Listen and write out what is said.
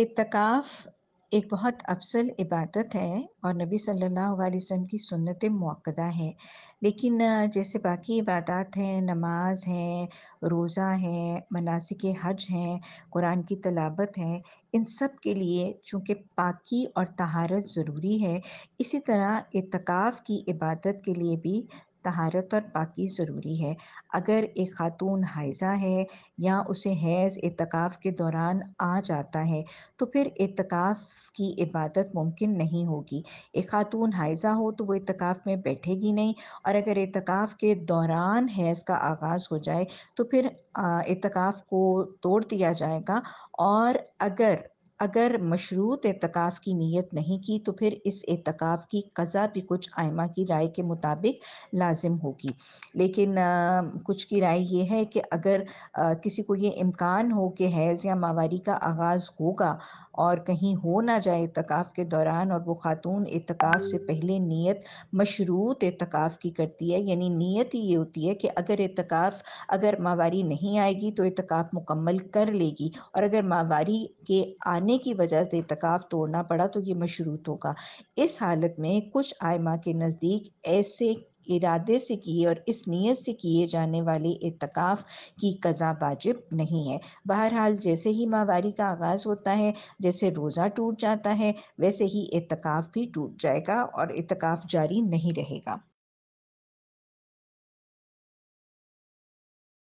इतकाफ़ एक बहुत अफसल इबादत है और नबी सल्लल्लाहु अलैहि वसल्लम की सुन्नत मौक़दा है लेकिन जैसे बाकी इबादत हैं नमाज हैं रोज़ा हैं मनासिक हज हैं कुरान की तलावत हैं इन सब के लिए चूँकि पाकी और तहारत ज़रूरी है इसी तरह इतकाफ़ की इबादत के लिए भी तहारत और पाकि ज़रूरी है अगर एक खातून हाइजा है या उसे हैज़ एतकाफ़ के दौरान आ जाता है तो फिर एतकाफ़ की इबादत मुमकिन नहीं होगी एक खातून हाइजा हो तो वो इतकाफ़ में बैठेगी नहीं और अगर एतकाफ़ के दौरान हैज़ का आगाज़ हो जाए तो फिर इतकाफ़ को तोड़ दिया जाएगा और अगर अगर मशरूत एतकाफ़ की नीयत नहीं की तो फिर इस एतकाफ़ की कज़ा भी कुछ आयमा की राय के मुताबिक लाजिम होगी लेकिन आ, कुछ की राय यह है कि अगर आ, किसी को ये इम्कान हो कि हैज़ या मावारी का आगाज़ होगा और कहीं हो ना जाए एतकाफ़ के दौरान और वो ख़ातून एतकाफ़ से पहले नीयत मशरूत एतकाफ़ की करती है यानी नीयत ही ये होती है कि अगर एतकाफ़ अगर मावारी नहीं आएगी तो एतकाफ़ मुकम्मल कर लेगी और अगर मावारी के आने होने की वजह से इतकाफ तोड़ना पड़ा तो ये मशरूत होगा इस हालत में कुछ आयमा के नज़दीक ऐसे इरादे से किए और इस नीयत से किए जाने वाले इतकाफ़ की कज़ा वाजिब नहीं है बहरहाल जैसे ही माहवारी का आगाज़ होता है जैसे रोज़ा टूट जाता है वैसे ही इतकाफ़ भी टूट जाएगा और इतकाफ़ जारी नहीं रहेगा